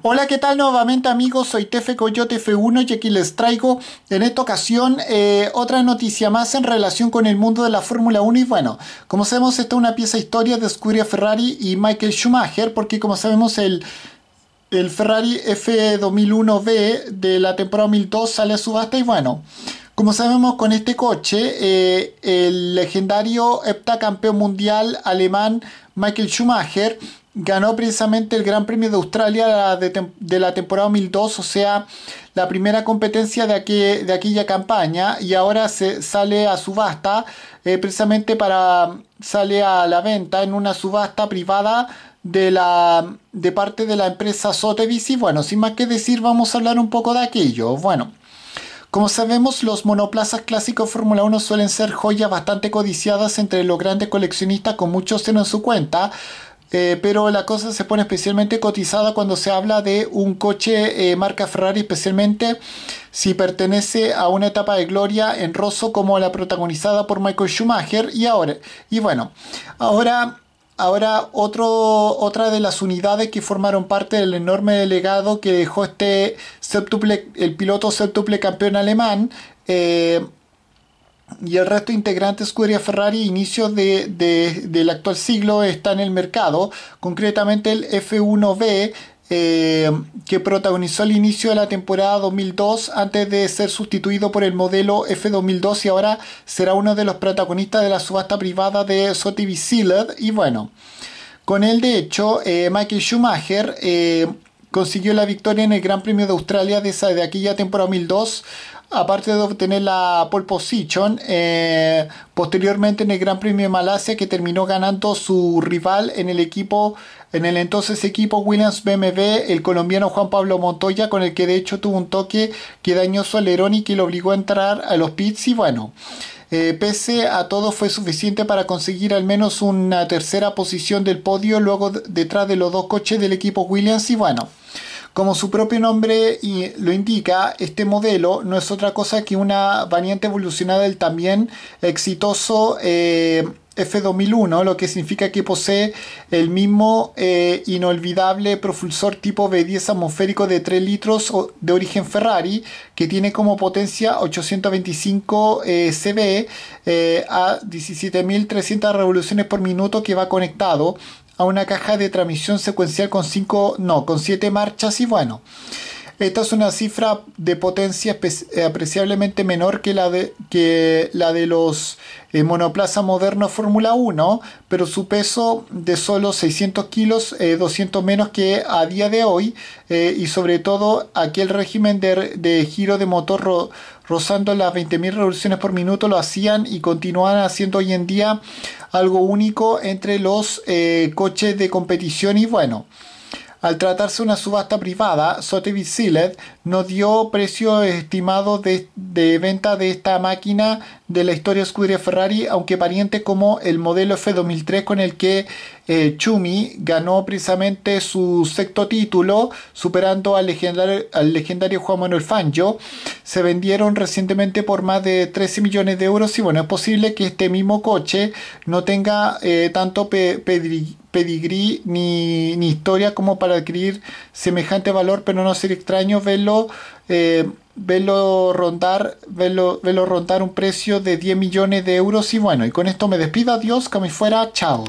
Hola, ¿qué tal nuevamente amigos? Soy Tefe Coyote F1 y aquí les traigo en esta ocasión eh, otra noticia más en relación con el mundo de la Fórmula 1 y bueno, como sabemos esta es una pieza historia de Scuderia Ferrari y Michael Schumacher porque como sabemos el, el Ferrari F2001B de la temporada 2002 sale a subasta y bueno... Como sabemos con este coche, eh, el legendario heptacampeón mundial alemán Michael Schumacher ganó precisamente el Gran Premio de Australia de, la temporada 2002, o sea, la primera competencia de, de aquella campaña y ahora se sale a subasta, eh, precisamente para, sale a la venta en una subasta privada de, la, de parte de la empresa Sotheby's y bueno, sin más que decir, vamos a hablar un poco de aquello. Bueno. Como sabemos, los monoplazas clásicos Fórmula 1 suelen ser joyas bastante codiciadas entre los grandes coleccionistas con mucho seno en su cuenta, eh, pero la cosa se pone especialmente cotizada cuando se habla de un coche eh, marca Ferrari, especialmente si pertenece a una etapa de gloria en Rosso como la protagonizada por Michael Schumacher. Y ahora, y bueno, ahora, ahora otro, otra de las unidades que formaron parte del enorme legado que dejó este el piloto septuple campeón alemán. Eh, y el resto de integrantes Scuderia Ferrari inicios del actual siglo está en el mercado, concretamente el F1B eh, que protagonizó el inicio de la temporada 2002 antes de ser sustituido por el modelo F2002 y ahora será uno de los protagonistas de la subasta privada de SOTV Sealed y bueno, con él de hecho eh, Michael Schumacher eh, consiguió la victoria en el Gran Premio de Australia de, de aquella temporada 2002 aparte de obtener la pole position, eh, posteriormente en el Gran Premio de Malasia que terminó ganando su rival en el equipo, en el entonces equipo Williams BMW, el colombiano Juan Pablo Montoya, con el que de hecho tuvo un toque que dañó su alerón y que lo obligó a entrar a los pits y bueno. Eh, pese a todo fue suficiente para conseguir al menos una tercera posición del podio luego detrás de los dos coches del equipo Williams y bueno. Como su propio nombre lo indica, este modelo no es otra cosa que una variante evolucionada del también exitoso eh, F2001, lo que significa que posee el mismo eh, inolvidable propulsor tipo V10 atmosférico de 3 litros de origen Ferrari, que tiene como potencia 825 CB CV a 17.300 revoluciones por minuto que va conectado a una caja de transmisión secuencial con cinco, no, con siete marchas y bueno. Esta es una cifra de potencia eh, apreciablemente menor que la de, que la de los monoplazas eh, monoplaza modernos Fórmula 1, pero su peso de solo 600 kilos, 200 eh, menos que a día de hoy, y sobre todo aquel régimen de, giro de motor rozando las 20.000 revoluciones por minuto lo hacían y continúan haciendo hoy en día algo único entre los coches de competición y bueno. Al tratarse una subasta privada, Sotheby's Sealed no dio precio estimado de, venta de esta máquina de la historia Scuderia Ferrari, aunque pariente como el modelo F2003 con el que eh, Chumi ganó precisamente su sexto título, superando al legendario, Juan Manuel Fangio. Se vendieron recientemente por más de 13 millones de euros y bueno, es posible que este mismo coche no tenga eh, tanto pedigrí, ni, historia como para adquirir semejante valor, pero no sería extraño verlo. Eh, rondar, verlo, rondar un precio de 10 millones de euros y bueno, y con esto me despido, adiós, que me fuera, chao.